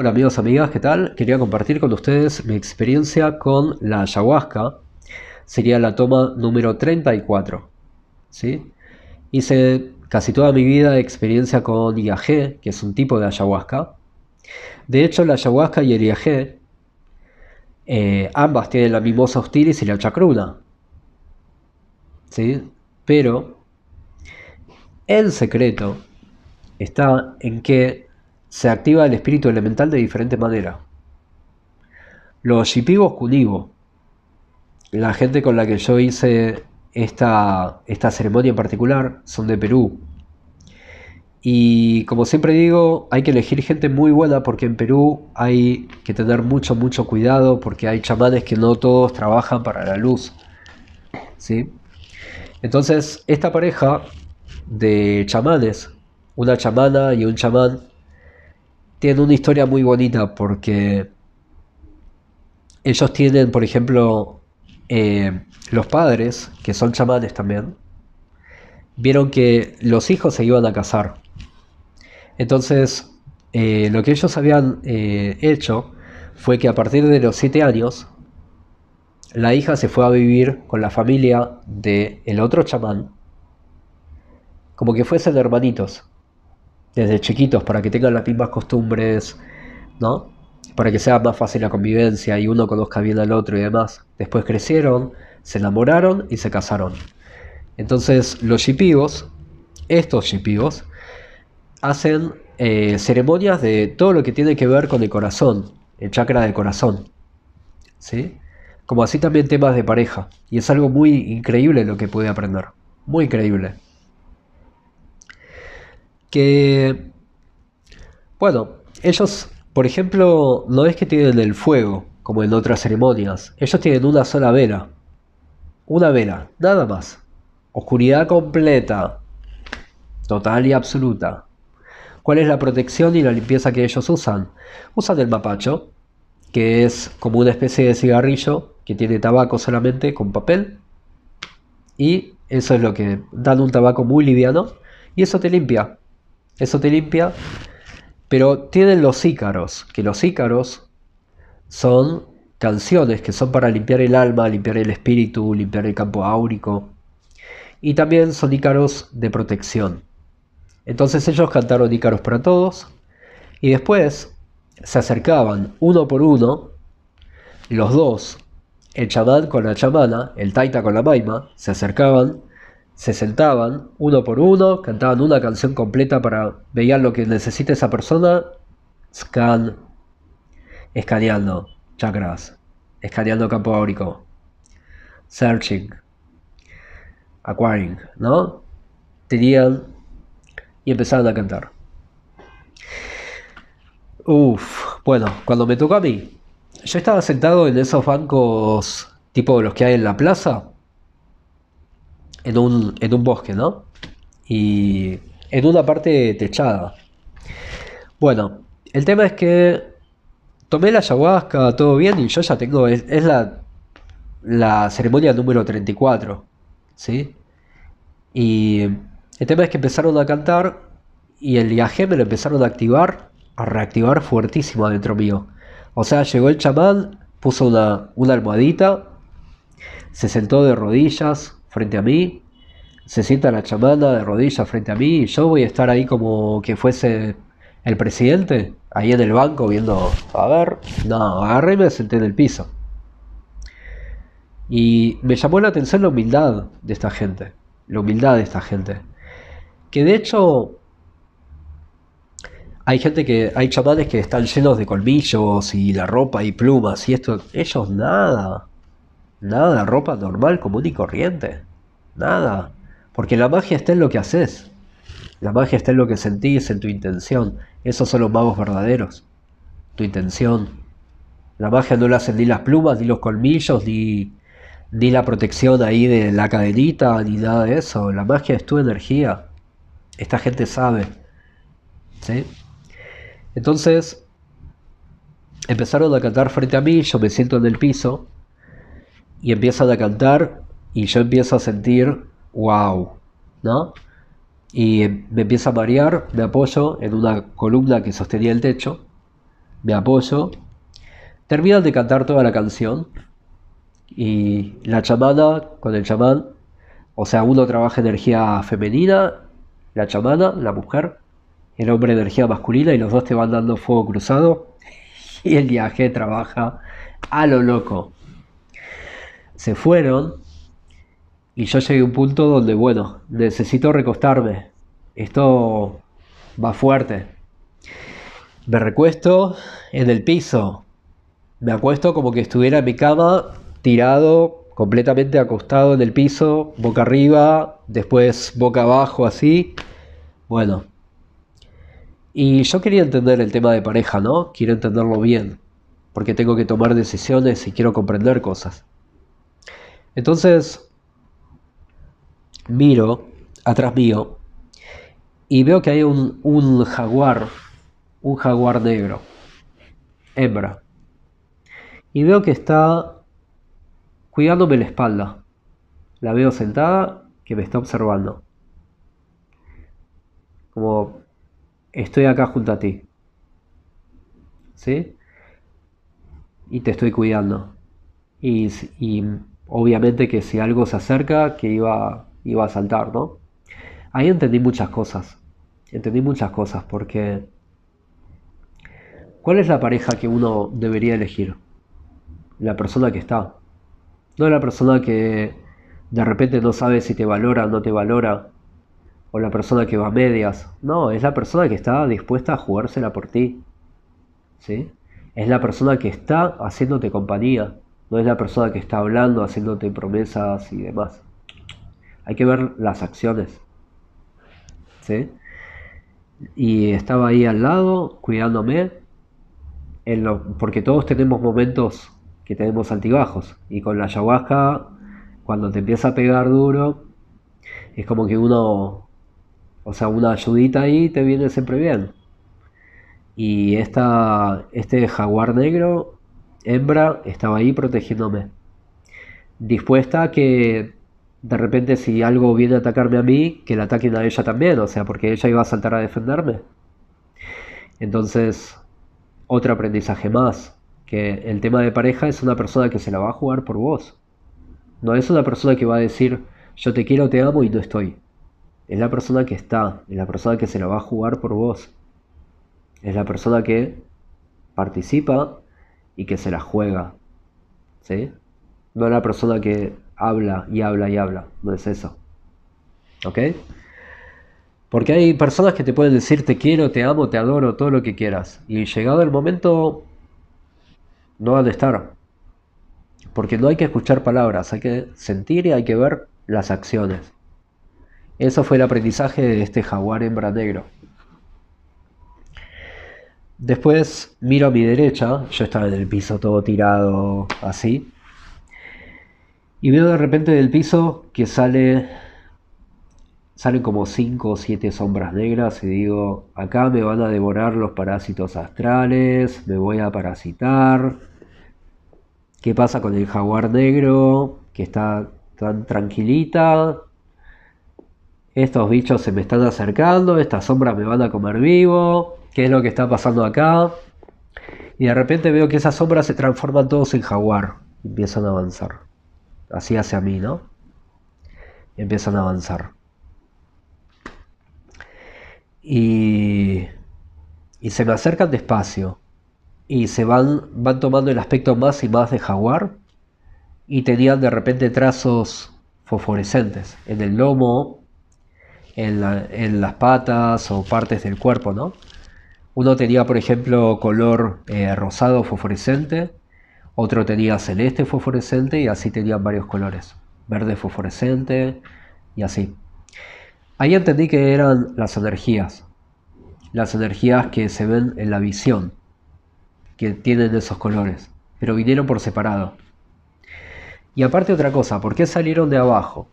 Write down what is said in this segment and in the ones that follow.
Hola amigos, amigas, ¿qué tal? Quería compartir con ustedes mi experiencia con la ayahuasca. Sería la toma número 34. ¿sí? Hice casi toda mi vida de experiencia con IAG, que es un tipo de ayahuasca. De hecho, la ayahuasca y el IAG, eh, ambas tienen la mimosa hostilis y la chacruna. ¿sí? Pero el secreto está en que se activa el espíritu elemental de diferente manera. Los yipigos cunigo, la gente con la que yo hice esta, esta ceremonia en particular, son de Perú. Y como siempre digo, hay que elegir gente muy buena porque en Perú hay que tener mucho, mucho cuidado porque hay chamanes que no todos trabajan para la luz. ¿Sí? Entonces, esta pareja de chamanes, una chamana y un chamán, tienen una historia muy bonita porque ellos tienen, por ejemplo, eh, los padres, que son chamanes también, vieron que los hijos se iban a casar. Entonces, eh, lo que ellos habían eh, hecho fue que a partir de los siete años, la hija se fue a vivir con la familia del el otro chamán, como que fuesen hermanitos desde chiquitos para que tengan las mismas costumbres, ¿no? Para que sea más fácil la convivencia y uno conozca bien al otro y demás. Después crecieron, se enamoraron y se casaron. Entonces los shipibos, estos shipivos, hacen eh, ceremonias de todo lo que tiene que ver con el corazón, el chakra del corazón. ¿Sí? Como así también temas de pareja. Y es algo muy increíble lo que pude aprender. Muy increíble que, bueno, ellos, por ejemplo, no es que tienen el fuego, como en otras ceremonias, ellos tienen una sola vela, una vela, nada más, oscuridad completa, total y absoluta. ¿Cuál es la protección y la limpieza que ellos usan? Usan el mapacho, que es como una especie de cigarrillo que tiene tabaco solamente con papel. Y eso es lo que dan un tabaco muy liviano y eso te limpia. Eso te limpia. Pero tienen los ícaros, que los ícaros son canciones que son para limpiar el alma, limpiar el espíritu, limpiar el campo áurico. Y también son ícaros de protección. Entonces ellos cantaron ícaros para todos. Y después se acercaban uno por uno, los dos, el chamán con la chamana, el taita con la maima, se acercaban se sentaban uno por uno, cantaban una canción completa para veían lo que necesita esa persona, scan, escaneando chakras, escaneando campo áurico, searching, acquiring, ¿no? Tenían y empezaban a cantar. Uf, bueno, cuando me tocó a mí, yo estaba sentado en esos bancos tipo los que hay en la plaza, en un, bosque, ¿no? Y en una parte techada. Bueno, el tema es que tomé la ayahuasca, todo bien, y yo ya tengo, es, la, la ceremonia número 34, ¿sí? Y el tema es que empezaron a cantar y el viaje me lo empezaron a activar, a reactivar fuertísimo adentro mío. O sea, llegó el chamán, puso una, una almohadita, se sentó de rodillas, frente a mí, se sienta la chamana de rodillas frente a mí y yo voy a estar ahí como que fuese el presidente, ahí en el banco viendo, a ver, no, agarré y me senté en el piso. Y me llamó la atención la humildad de esta gente, la humildad de esta gente. Que de hecho hay gente que, hay chamanes que están llenos de colmillos y la ropa y plumas y esto, ellos nada. Nada, ropa normal, común y corriente. Nada. Porque la magia está en lo que haces. La magia está en lo que sentís, en tu intención. Esos son los magos verdaderos. Tu intención. La magia no la hacen ni las plumas, ni los colmillos, ni, ni la protección ahí de la cadenita, ni nada de eso. La magia es tu energía. Esta gente sabe. ¿Sí? Entonces, empezaron a cantar frente a mí, yo me siento en el piso y empiezan a cantar y yo empiezo a sentir, wow, ¿no? Y me empieza a marear, me apoyo en una columna que sostenía el techo, me apoyo, terminan de cantar toda la canción y la chamana con el chamán, o sea, uno trabaja energía femenina, la chamana, la mujer, el hombre energía masculina y los dos te van dando fuego cruzado y el viaje trabaja a lo loco se fueron y yo llegué a un punto donde, bueno, necesito recostarme. Esto va fuerte. Me recuesto en el piso. Me acuesto como que estuviera en mi cama, tirado, completamente acostado en el piso, boca arriba, después boca abajo, así. Bueno. Y yo quería entender el tema de pareja, ¿no? Quiero entenderlo bien, porque tengo que tomar decisiones y quiero comprender cosas. Entonces, miro atrás mío y veo que hay un, jaguar, un jaguar negro, hembra. Y veo que está cuidándome la espalda. La veo sentada que me está observando. Como estoy acá junto a ti. ¿Sí? Y te estoy cuidando. y, obviamente que si algo se acerca, que iba, iba a saltar, ¿no? Ahí entendí muchas cosas, entendí muchas cosas, porque ¿cuál es la pareja que uno debería elegir? La persona que está, no la persona que de repente no sabe si te valora o no te valora, o la persona que va a medias. No, es la persona que está dispuesta a jugársela por ti. ¿Sí? Es la persona que está haciéndote compañía no es la persona que está hablando, haciéndote promesas y demás. Hay que ver las acciones. ¿Sí? Y estaba ahí al lado, cuidándome, en lo, porque todos tenemos momentos que tenemos altibajos. Y con la ayahuasca, cuando te empieza a pegar duro, es como que uno, o sea, una ayudita ahí te viene siempre bien. Y esta, este jaguar negro hembra estaba ahí protegiéndome. Dispuesta a que de repente si algo viene a atacarme a mí, que la ataquen a ella también, o sea, porque ella iba a saltar a defenderme. Entonces, otro aprendizaje más, que el tema de pareja es una persona que se la va a jugar por vos. No es una persona que va a decir, yo te quiero, te amo y no estoy. Es la persona que está, es la persona que se la va a jugar por vos. Es la persona que participa y que se la juega. ¿Sí? No la persona que habla y habla y habla. No es eso. ¿Ok? Porque hay personas que te pueden decir te quiero, te amo, te adoro, todo lo que quieras. Y llegado el momento, no han de estar. Porque no hay que escuchar palabras, hay que sentir y hay que ver las acciones. Eso fue el aprendizaje de este jaguar hembra negro. Después miro a mi derecha, yo estaba en el piso todo tirado así, y veo de repente del piso que sale salen como 5 o 7 sombras negras y digo, acá me van a devorar los parásitos astrales, me voy a parasitar. ¿Qué pasa con el jaguar negro que está tan tranquilita? Estos bichos se me están acercando, estas sombras me van a comer vivo qué es lo que está pasando acá. Y de repente veo que esas sombras se transforman todos en jaguar. Y empiezan a avanzar. Así hacia mí, ¿no? empiezan a avanzar. Y, se me acercan despacio. Y se van, van tomando el aspecto más y más de jaguar. Y tenían de repente trazos fosforescentes en el lomo, en las patas o partes del cuerpo, ¿no? Uno tenía, por ejemplo, color eh, rosado fosforescente, otro tenía celeste fosforescente y así tenían varios colores, verde fosforescente y así. Ahí entendí que eran las energías, las energías que se ven en la visión, que tienen esos colores, pero vinieron por separado. Y aparte otra cosa, ¿por qué salieron de abajo?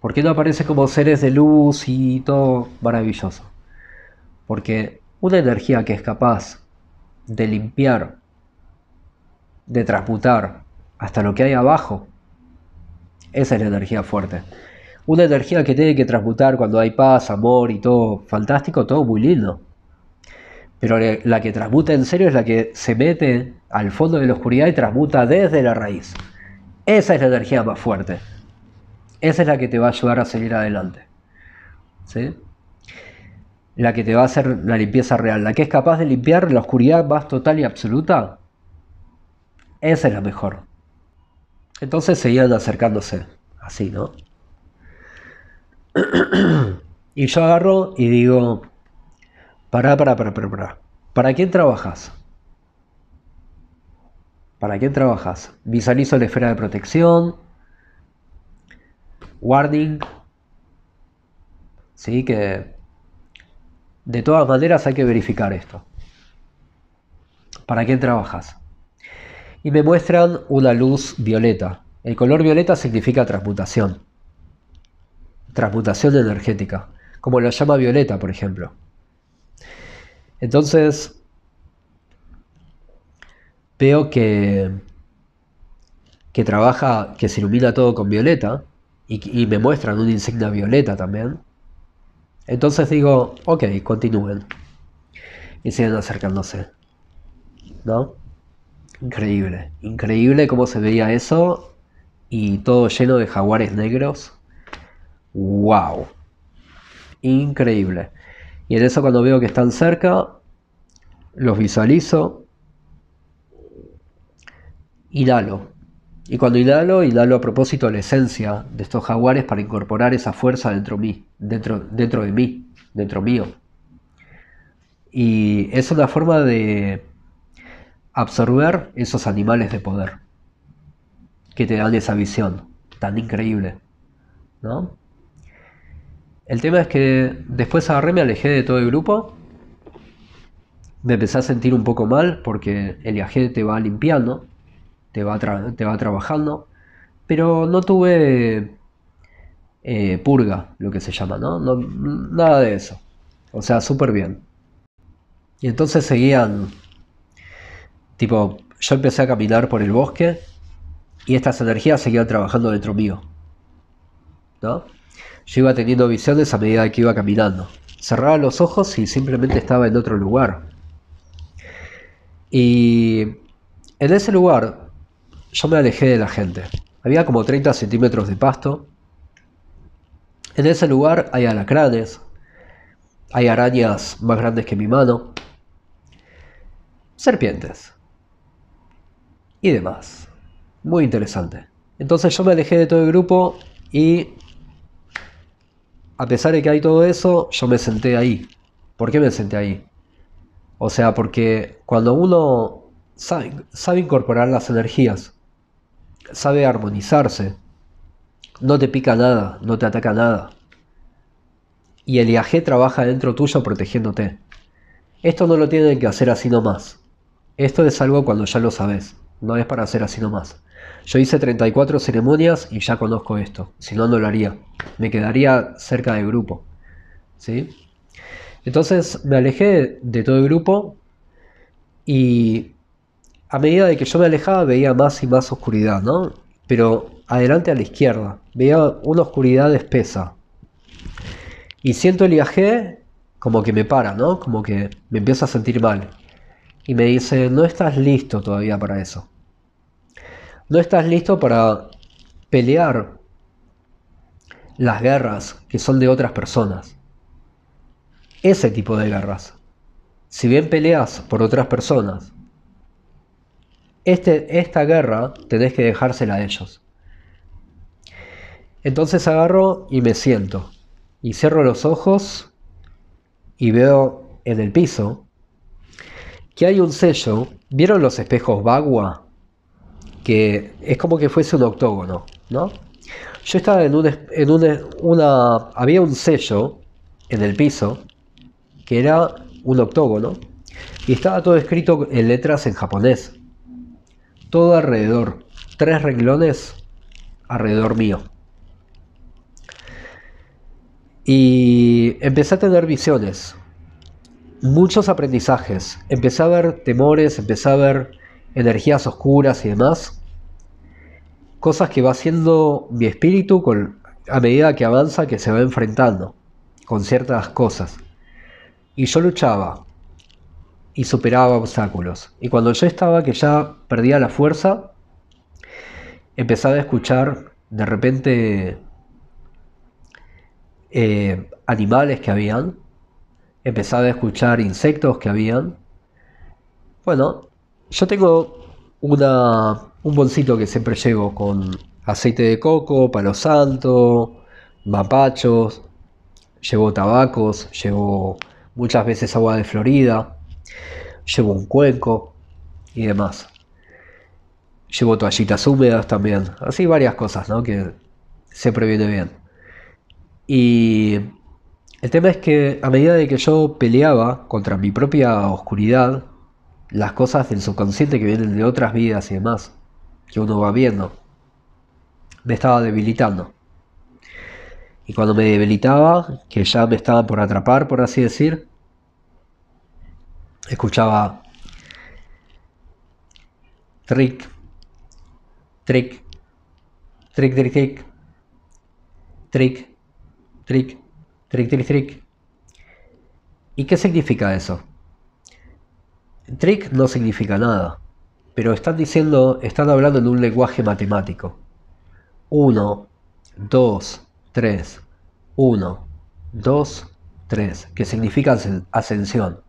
¿Por qué no aparecen como seres de luz y todo maravilloso? Porque una energía que es capaz de limpiar, de transmutar hasta lo que hay abajo. Esa es la energía fuerte. Una energía que tiene que transmutar cuando hay paz, amor y todo fantástico, todo muy lindo. Pero la que transmuta en serio es la que se mete al fondo de la oscuridad y transmuta desde la raíz. Esa es la energía más fuerte. Esa es la que te va a ayudar a seguir adelante. ¿Sí? la que te va a hacer la limpieza real, la que es capaz de limpiar la oscuridad más total y absoluta, esa es la mejor. Entonces seguían acercándose, así, ¿no? y yo agarro y digo, para para pará, pará, ¿Para quién trabajas? ¿Para quién trabajas? Visualizo la esfera de protección. Warning. Sí, que de todas maneras hay que verificar esto. ¿Para qué trabajas? Y me muestran una luz violeta. El color violeta significa transmutación. Transmutación energética. Como lo llama violeta, por ejemplo. Entonces, veo que, que trabaja, que se ilumina todo con violeta. Y, y me muestran una insignia violeta también. Entonces digo, ok, continúen. Y siguen acercándose. ¿No? Increíble. Increíble cómo se veía eso. Y todo lleno de jaguares negros. ¡Wow! Increíble. Y en eso cuando veo que están cerca, los visualizo. y dalo. Y cuando inhalo, inhalo a propósito la esencia de estos jaguares para incorporar esa fuerza dentro, mí, dentro, de mí, dentro mío. Y es una forma de absorber esos animales de poder que te dan esa visión tan increíble. ¿no? El tema es que después agarré, me alejé de todo el grupo. Me empecé a sentir un poco mal porque el viaje te va limpiando te va, trabajando. Pero no tuve eh, purga, lo que se llama, ¿no? Nada de eso. O sea, súper bien. Y entonces seguían, tipo, yo empecé a caminar por el bosque y estas energías seguían trabajando dentro mío. ¿No? Yo iba teniendo visiones a medida que iba caminando. Cerraba los ojos y simplemente estaba en otro lugar. Y en ese lugar yo me alejé de la gente. Había como 30 centímetros de pasto. En ese lugar hay alacranes, hay arañas más grandes que mi mano, serpientes y demás. Muy interesante. Entonces yo me alejé de todo el grupo y a pesar de que hay todo eso, yo me senté ahí. ¿Por qué me senté ahí? O sea, porque cuando uno sabe, sabe incorporar las energías, sabe armonizarse, no te pica nada, no te ataca nada. Y el IAG trabaja dentro tuyo protegiéndote. Esto no lo tienen que hacer así nomás. Esto es algo cuando ya lo sabes. No es para hacer así nomás. Yo hice 34 ceremonias y ya conozco esto. Si no, no lo haría. Me quedaría cerca del grupo. Entonces me alejé de todo el grupo y a medida de que yo me alejaba veía más y más oscuridad, ¿no? Pero adelante a la izquierda, veía una oscuridad espesa. Y siento el viaje como que me para, ¿no? Como que me empiezo a sentir mal. Y me dice, no estás listo todavía para eso. No estás listo para pelear las guerras que son de otras personas. Ese tipo de guerras. Si bien peleas por otras personas, este, esta guerra tenés que dejársela a ellos. Entonces agarro y me siento. Y cierro los ojos y veo en el piso que hay un sello. ¿Vieron los espejos Bagua? Que es como que fuese un octógono, ¿no? Yo estaba en, un, en una... Había un sello en el piso que era un octógono y estaba todo escrito en letras en japonés todo alrededor, tres renglones alrededor mío. Y empecé a tener visiones, muchos aprendizajes, empecé a ver temores, empecé a ver energías oscuras y demás, cosas que va haciendo mi espíritu con, a medida que avanza, que se va enfrentando con ciertas cosas. Y yo luchaba, y superaba obstáculos. Y cuando yo estaba que ya perdía la fuerza, empezaba a escuchar de repente eh, animales que habían, empezaba a escuchar insectos que habían. Bueno, yo tengo una, un bolsito que siempre llevo con aceite de coco, palo santo, mapachos, llevo tabacos, llevo muchas veces agua de Florida, Llevo un cuenco y demás. Llevo toallitas húmedas también. Así varias cosas, Que se previene bien. Y el tema es que a medida de que yo peleaba contra mi propia oscuridad, las cosas del subconsciente que vienen de otras vidas y demás, que uno va viendo, me estaba debilitando. Y cuando me debilitaba, que ya me estaba por atrapar, por así decir, escuchaba trick, trick, trick, trick, trick, trick, trick, trick, trick, trick. ¿Y qué significa eso? Trick no significa nada, pero están diciendo, están hablando en un lenguaje matemático. 1, 2, 3, 1, 2, 3, que significa ascensión.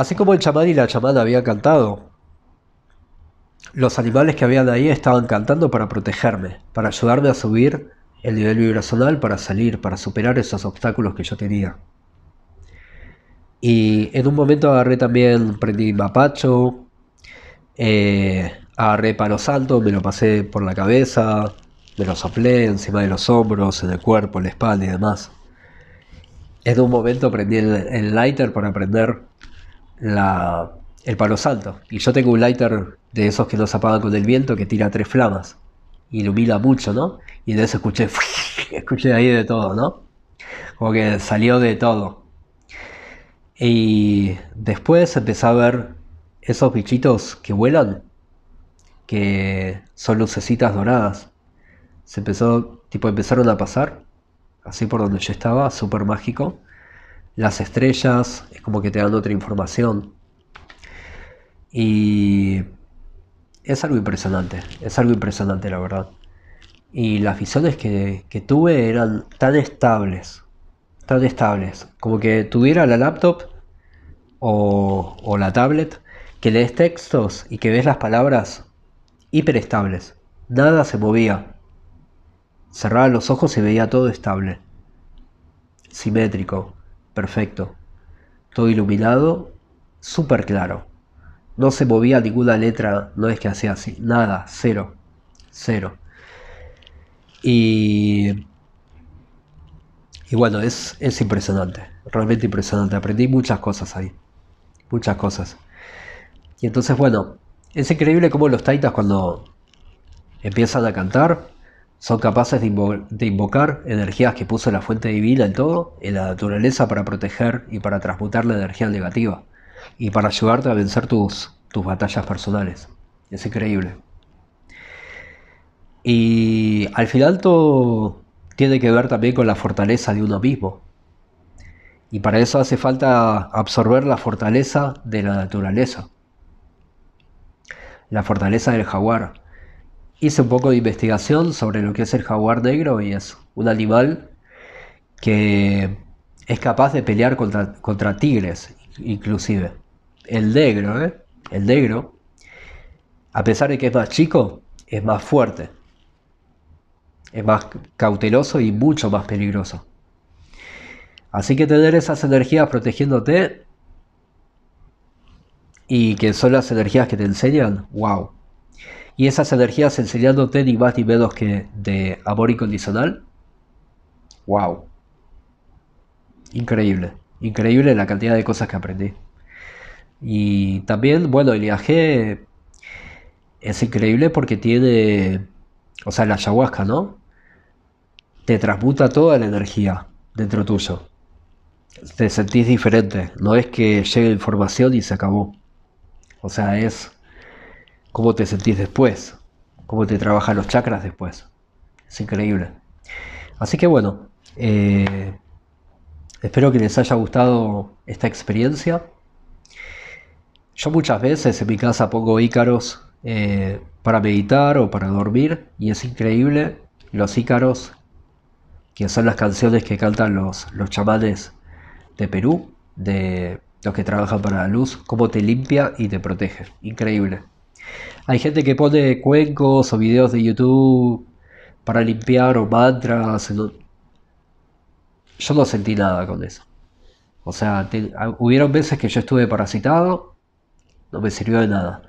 Así como el chamán y la chamana habían cantado, los animales que habían ahí estaban cantando para protegerme, para ayudarme a subir el nivel vibracional, para salir, para superar esos obstáculos que yo tenía. Y en un momento agarré también, prendí mapacho, eh, agarré palo santo, me lo pasé por la cabeza, me lo soplé encima de los hombros, en el cuerpo, en la espalda y demás. En un momento prendí el, lighter para prender el palo salto Y yo tengo un lighter de esos que no se apagan con el viento que tira tres flamas. Ilumina mucho, ¿no? Y de eso escuché, escuché ahí de todo, ¿no? Como que salió de todo. Y después empezó a ver esos bichitos que vuelan, que son lucecitas doradas. Se empezó, tipo, empezaron a pasar, así por donde yo estaba, súper mágico las estrellas, es como que te dan otra información. Y es algo impresionante, es algo impresionante la verdad. Y las visiones que, tuve eran tan estables, tan estables, como que tuviera la laptop o, o la tablet, que lees textos y que ves las palabras hiperestables. Nada se movía. Cerraba los ojos y veía todo estable, simétrico, perfecto. Todo iluminado, súper claro. No se movía ninguna letra, no es que hacía así, nada, cero, cero. Y, y bueno, es, es impresionante, realmente impresionante. Aprendí muchas cosas ahí, muchas cosas. Y entonces, bueno, es increíble cómo los taitas cuando empiezan a cantar, son capaces de, invocar energías que puso la fuente divina en todo, en la naturaleza para proteger y para transmutar la energía negativa, y para ayudarte a vencer tus, tus batallas personales. Es increíble. Y al final todo tiene que ver también con la fortaleza de uno mismo. Y para eso hace falta absorber la fortaleza de la naturaleza. La fortaleza del jaguar, hice un poco de investigación sobre lo que es el jaguar negro y es un animal que es capaz de pelear contra, contra tigres, inclusive. El negro, ¿eh? El negro, a pesar de que es más chico, es más fuerte. Es más cauteloso y mucho más peligroso. Así que tener esas energías protegiéndote y que son las energías que te enseñan, wow y esas energías enseñándote ni más ni menos que de amor incondicional. ¡Wow! Increíble, increíble la cantidad de cosas que aprendí. Y también, bueno, el viaje es increíble porque tiene, o sea, la ayahuasca, ¿no? Te transmuta toda la energía dentro tuyo. Te sentís diferente, no es que llegue información y se acabó. O sea, es cómo te sentís después, cómo te trabajan los chakras después. Es increíble. Así que bueno, eh, espero que les haya gustado esta experiencia. Yo muchas veces en mi casa pongo ícaros eh, para meditar o para dormir y es increíble los ícaros que son las canciones que cantan los, los chamanes de Perú, de los que trabajan para la luz, cómo te limpia y te protege. Increíble. Hay gente que pone cuencos o videos de YouTube para limpiar o mantras. Yo no sentí nada con eso. O sea, hubieron veces que yo estuve parasitado, no me sirvió de nada.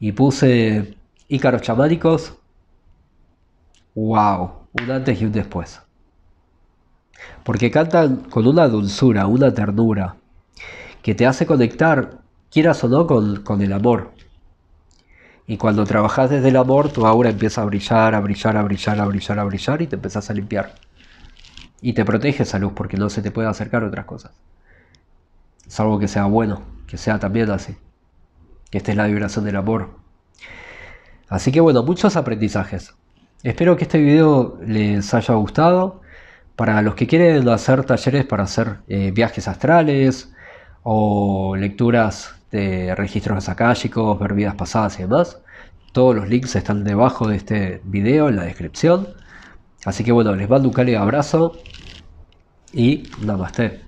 Y puse ícaros chamánicos. ¡Wow! Un antes y un después. Porque cantan con una dulzura, una ternura, que te hace conectar, quieras o no, con el amor, y cuando trabajas desde el amor, tu aura empieza a brillar, a brillar, a brillar, a brillar, a brillar y te empezás a limpiar. Y te protege esa luz porque no se te puede acercar otras cosas. Salvo que sea bueno, que sea también así. Que esta es la vibración del amor. Así que bueno, muchos aprendizajes. Espero que este video les haya gustado. Para los que quieren hacer talleres para hacer eh, viajes astrales o lecturas de este, registros akáshicos, ver pasadas y demás. Todos los links están debajo de este video, en la descripción. Así que bueno, les mando un cálido abrazo y namaste.